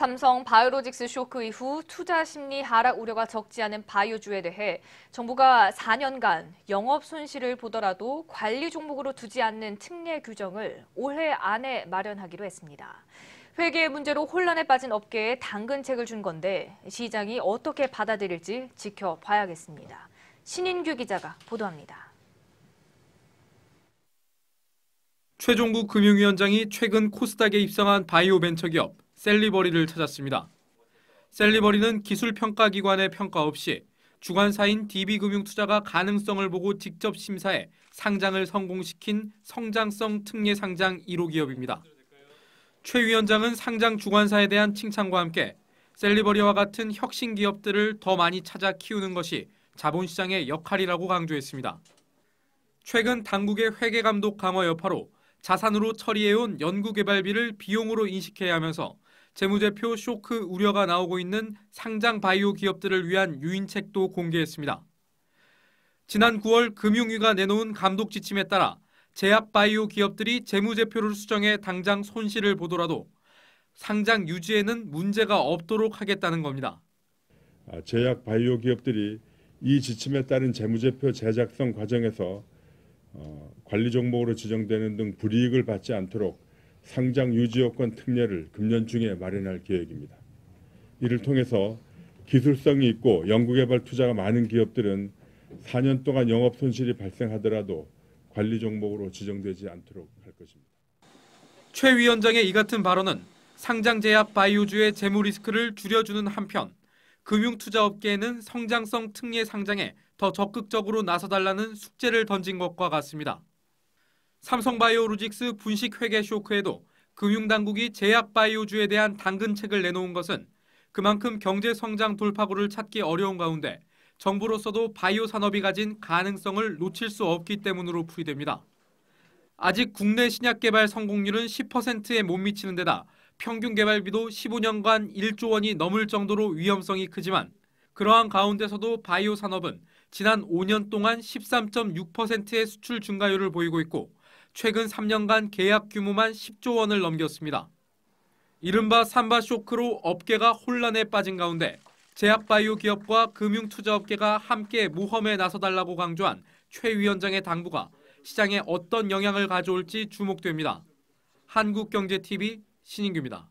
삼성 바이오로직스 쇼크 이후 투자 심리 하락 우려가 적지 않은 바이오주에 대해 정부가 4년간 영업 손실을 보더라도 관리 종목으로 두지 않는 특례 규정을 올해 안에 마련하기로 했습니다. 회계 문제로 혼란에 빠진 업계에 당근책을 준 건데 시장이 어떻게 받아들일지 지켜봐야겠습니다. 신인규 기자가 보도합니다. 최종국 금융위원장이 최근 코스닥에 입성한 바이오벤처기업 셀리버리를 찾았습니다. 셀리버리는 기술평가기관의 평가 없이 주관사인 DB금융투자가 가능성을 보고 직접 심사해 상장을 성공시킨 성장성 특례 상장 1호 기업입니다. 최 위원장은 상장 주관사에 대한 칭찬과 함께 셀리버리와 같은 혁신 기업들을 더 많이 찾아 키우는 것이 자본시장의 역할이라고 강조했습니다. 최근 당국의 회계감독 강화 여파로 자산으로 처리해온 연구개발비를 비용으로 인식해야 하면서 재무제표 쇼크 우려가 나오고 있는 상장 바이오 기업들을 위한 유인책도 공개했습니다. 지난 9월 금융위가 내놓은 감독 지침에 따라 제약 바이오 기업들이 재무제표를 수정해 당장 손실을 보더라도 상장 유지에는 문제가 없도록 하겠다는 겁니다. 아, 제약 바이오 기업들이 이 지침에 따른 재무제표 제작성 과정에서 어, 관리 종목으로 지정되는 등 불이익을 받지 않도록 상장 유지여건 특례를 금년 중에 마련할 계획입니다. 이를 통해서 기술성이 있고 연구개발 투자가 많은 기업들은 4년 동안 영업 손실이 발생하더라도 관리 종목으로 지정되지 않도록 할 것입니다. 최 위원장의 이 같은 발언은 상장 제약 바이오주의 재무 리스크를 줄여주는 한편 금융투자업계에는 성장성 특례 상장에 더 적극적으로 나서달라는 숙제를 던진 것과 같습니다. 삼성바이오로직스 분식 회계 쇼크에도 금융당국이 제약바이오주에 대한 당근책을 내놓은 것은 그만큼 경제 성장 돌파구를 찾기 어려운 가운데 정부로서도 바이오 산업이 가진 가능성을 놓칠 수 없기 때문으로 풀이됩니다. 아직 국내 신약 개발 성공률은 10%에 못 미치는 데다 평균 개발비도 15년간 1조 원이 넘을 정도로 위험성이 크지만 그러한 가운데서도 바이오 산업은 지난 5년 동안 13.6%의 수출 증가율을 보이고 있고 최근 3년간 계약 규모만 10조 원을 넘겼습니다. 이른바 삼바 쇼크로 업계가 혼란에 빠진 가운데 제약바이오 기업과 금융투자업계가 함께 모험에 나서달라고 강조한 최 위원장의 당부가 시장에 어떤 영향을 가져올지 주목됩니다. 한국경제TV 신인규입니다.